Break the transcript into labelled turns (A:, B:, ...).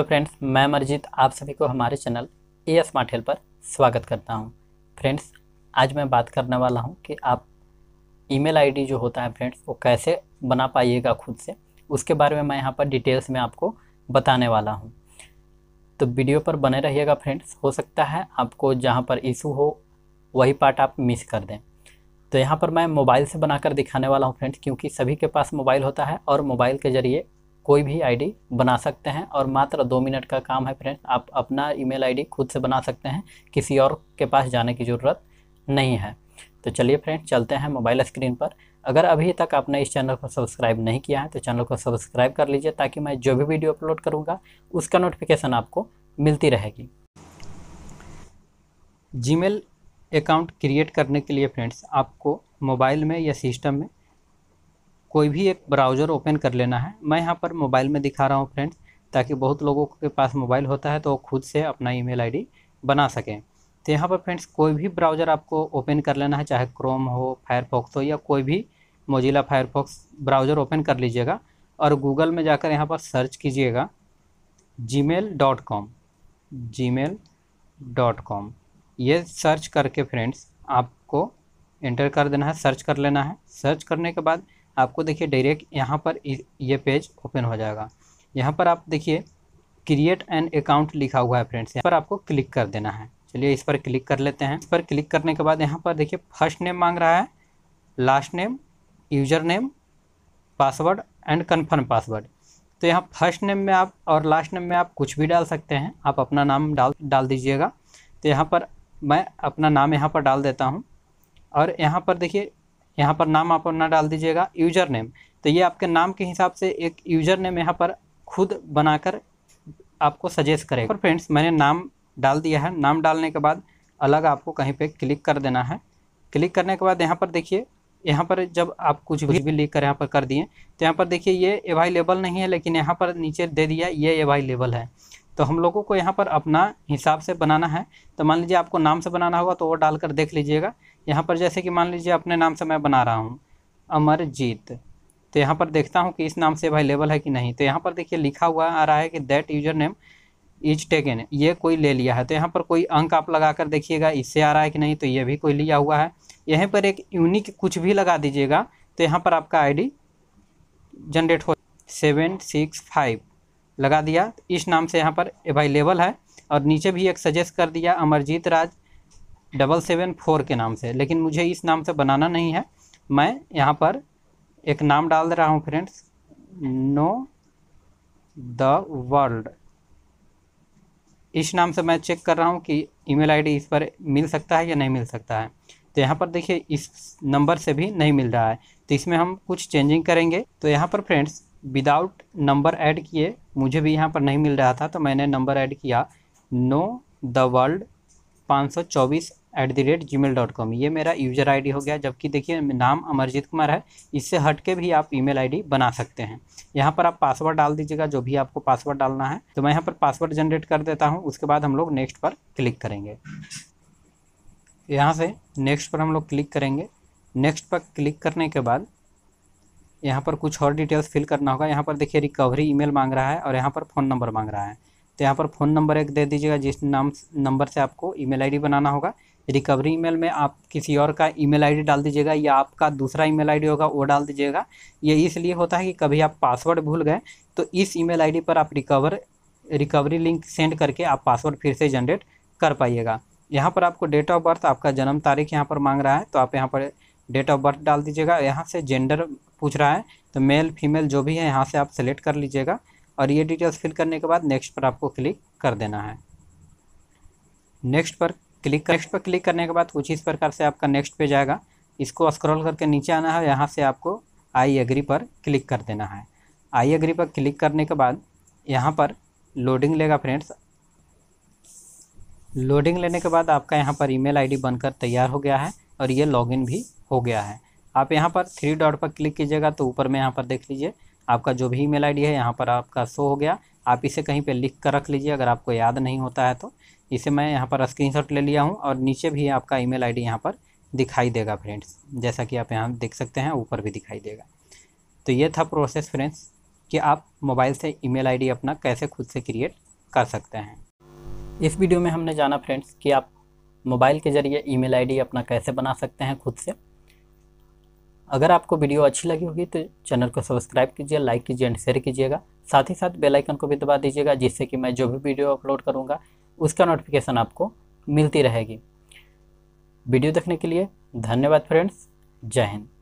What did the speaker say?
A: तो फ्रेंड्स मैं अमरजीत आप सभी को हमारे चैनल ए स्मार्ट हेल्प पर स्वागत करता हूं फ्रेंड्स आज मैं बात करने वाला हूं कि आप ईमेल आईडी जो होता है फ्रेंड्स वो कैसे बना पाइएगा खुद से उसके बारे में मैं यहाँ पर डिटेल्स में आपको बताने वाला हूँ तो वीडियो पर बने रहिएगा फ्रेंड्स हो सकता है आपको जहाँ पर इशू हो वही पार्ट आप मिस कर दें तो यहाँ पर मैं मोबाइल से बनाकर दिखाने वाला हूँ फ्रेंड्स क्योंकि सभी के पास मोबाइल होता है और मोबाइल के ज़रिए कोई भी आईडी बना सकते हैं और मात्र दो मिनट का काम है फ्रेंड्स आप अपना ईमेल आईडी खुद से बना सकते हैं किसी और के पास जाने की ज़रूरत नहीं है तो चलिए फ्रेंड्स चलते हैं मोबाइल स्क्रीन पर अगर अभी तक आपने इस चैनल को सब्सक्राइब नहीं किया है तो चैनल को सब्सक्राइब कर लीजिए ताकि मैं जो भी वीडियो अपलोड करूँगा उसका नोटिफिकेशन आपको मिलती रहेगी जीमेल अकाउंट क्रिएट करने के लिए फ्रेंड्स आपको मोबाइल में या सिस्टम में कोई भी एक ब्राउज़र ओपन कर लेना है मैं यहाँ पर मोबाइल में दिखा रहा हूँ फ्रेंड्स ताकि बहुत लोगों के पास मोबाइल होता है तो वो खुद से अपना ई मेल बना सकें तो यहाँ पर फ्रेंड्स कोई भी ब्राउज़र आपको ओपन कर लेना है चाहे क्रोम हो फायरफॉक्स हो या कोई भी मोजिला फायरफॉक्स ब्राउज़र ओपन कर लीजिएगा और गूगल में जाकर यहाँ पर सर्च कीजिएगा Gmail dot com Gmail dot com ये सर्च करके फ्रेंड्स आपको एंटर कर देना है सर्च कर लेना है सर्च करने के बाद आपको देखिए डायरेक्ट यहाँ पर ये पेज ओपन हो जाएगा यहाँ पर आप देखिए क्रिएट एन अकाउंट लिखा हुआ है फ्रेंड्स यहाँ पर आपको क्लिक कर देना है चलिए इस पर क्लिक कर लेते हैं इस पर क्लिक करने के बाद यहाँ पर देखिए फर्स्ट नेम मांग रहा है last name user name password and confirm password तो यहाँ फर्स्ट नेम में आप और लास्ट नेम में आप कुछ भी डाल सकते हैं आप अपना नाम डाल डाल दीजिएगा तो यहाँ पर मैं अपना नाम यहाँ पर डाल देता हूँ और यहाँ पर देखिए यहाँ पर नाम आप अपना डाल दीजिएगा यूजर नेम तो ये आपके नाम के हिसाब से एक यूजर नेम यहाँ पर खुद बनाकर आपको सजेस्ट करेगा फ्रेंड्स मैंने नाम डाल दिया है नाम डालने के बाद अलग आपको कहीं पे क्लिक कर देना है क्लिक करने के बाद यहाँ पर देखिए यहाँ पर जब आप कुछ भी भी लिख कर यहाँ पर कर दिए तो यहाँ पर देखिए ये अवेलेबल नहीं है लेकिन यहाँ पर नीचे दे दिया ये अवेलेबल है तो हम लोगों को यहाँ पर अपना हिसाब से बनाना है तो मान लीजिए आपको नाम से बनाना होगा तो वो डालकर देख लीजिएगा यहाँ पर जैसे कि मान लीजिए अपने नाम से मैं बना रहा हूँ अमरजीत तो यहाँ पर देखता हूँ कि इस नाम से अवेलेबल है कि नहीं तो यहाँ पर देखिए लिखा हुआ आ रहा है कि that user name is taken ये कोई ले लिया है तो यहाँ पर कोई अंक आप लगा कर देखिएगा इससे आ रहा है कि नहीं तो ये भी कोई लिया हुआ है यहीं पर एक यूनिक कुछ भी लगा दीजिएगा तो यहाँ पर आपका आईडी जनरेट हो सेवन सिक्स फाइव लगा दिया इस नाम से यहाँ पर अवेलेबल है और नीचे भी एक सजेस्ट कर दिया Amarjeet Raj double seven four के नाम से लेकिन मुझे इस नाम से बनाना नहीं है मैं यहाँ पर एक नाम डाल दे रहा हूँ फ्रेंड्स नो द वर्ल्ड इस नाम से मैं चेक कर रहा हूँ कि ईमेल आईडी इस पर मिल सकता है या नहीं मिल सकता है तो यहाँ पर देखिए इस नंबर से भी नहीं मिल रहा है तो इसमें हम कुछ चेंजिंग करेंगे तो यहाँ पर फ्रेंड्स विदाउट नंबर ऐड किए मुझे भी यहाँ पर नहीं मिल रहा था तो मैंने नंबर ऐड किया नो द वर्ल्ड पाँच सौ चौबीस at the rate Gmail dot com ये मेरा यूज़र आईडी हो गया जबकि देखिए नाम अमरजीत कुमार है इससे हट के भी आप ईमेल आईडी बना सकते हैं यहाँ पर आप पासवर्ड डाल दीजिएगा जो भी आपको पासवर्ड डालना है तो मैं यहाँ पर पासवर्ड जनरेट कर देता हूँ उसके बाद हम लोग नेक्स्ट पर क्लिक करेंगे यहाँ से नेक्स्ट पर हम लोग क्लिक करेंगे नेक्स्ट पर क्लिक करने के बाद यहाँ पर कुछ और डिटेल्स फिल करना होगा यहाँ पर देखिए रिकवरी ईमेल मांग रहा है और यहाँ पर फ़ोन नंबर मांग रहा है तो यहाँ पर फ़ोन नंबर एक दे दीजिएगा जिस नाम नंबर से आपको ईमेल आईडी बनाना होगा रिकवरी ईमेल में आप किसी और का ईमेल आईडी डाल दीजिएगा या आपका दूसरा ईमेल आईडी होगा वो डाल दीजिएगा ये इसलिए होता है कि कभी आप पासवर्ड भूल गए तो इस ई मेल पर आप रिकवर रिकवरी लिंक सेंड करके आप पासवर्ड फिर से जनरेट कर पाइएगा यहाँ पर आपको डेट ऑफ बर्थ आपका जन्म तारीख यहाँ पर मांग रहा है तो आप यहाँ पर डेट ऑफ बर्थ डाल दीजिएगा यहाँ से जेंडर पूछ रहा है तो मेल फीमेल जो भी है यहाँ से आप सेलेक्ट कर लीजिएगा और ये डिटेल्स फिल करने के बाद नेक्स्ट पर आपको क्लिक कर देना है नेक्स्ट पर क्लिक नेक्स्ट पर क्लिक करने के बाद कुछ इस प्रकार से आपका नेक्स्ट पेज आएगा इसको स्क्रॉल करके नीचे आना है यहाँ से आपको आई एग्री पर क्लिक कर देना है आई एग्री पर क्लिक करने के बाद यहाँ पर लोडिंग लेगा फ्रेंड्स लोडिंग लेने के बाद आपका यहाँ पर ईमेल आईडी बनकर तैयार हो गया है और ये लॉगिन भी हो गया है आप यहाँ पर थ्री डॉट पर क्लिक कीजिएगा तो ऊपर में यहाँ पर देख लीजिए आपका जो भी ईमेल आईडी है यहाँ पर आपका शो हो गया आप इसे कहीं पे लिख कर रख लीजिए अगर आपको याद नहीं होता है तो इसे मैं यहाँ पर स्क्रीनशॉट ले लिया हूँ और नीचे भी आपका ईमेल आईडी यहाँ पर दिखाई देगा फ्रेंड्स जैसा कि आप यहाँ देख सकते हैं ऊपर भी दिखाई देगा तो ये था प्रोसेस फ्रेंड्स कि आप मोबाइल से ई मेल अपना कैसे खुद से क्रिएट कर सकते हैं इस वीडियो में हमने जाना फ्रेंड्स कि आप मोबाइल के ज़रिए ईमेल आईडी अपना कैसे बना सकते हैं खुद से अगर आपको वीडियो अच्छी लगी होगी तो चैनल को सब्सक्राइब कीजिए लाइक कीजिए एंड शेयर कीजिएगा साथ ही साथ बेल आइकन को भी दबा दीजिएगा जिससे कि मैं जो भी वीडियो अपलोड करूँगा उसका नोटिफिकेशन आपको मिलती रहेगी वीडियो देखने के लिए धन्यवाद फ्रेंड्स जय हिंद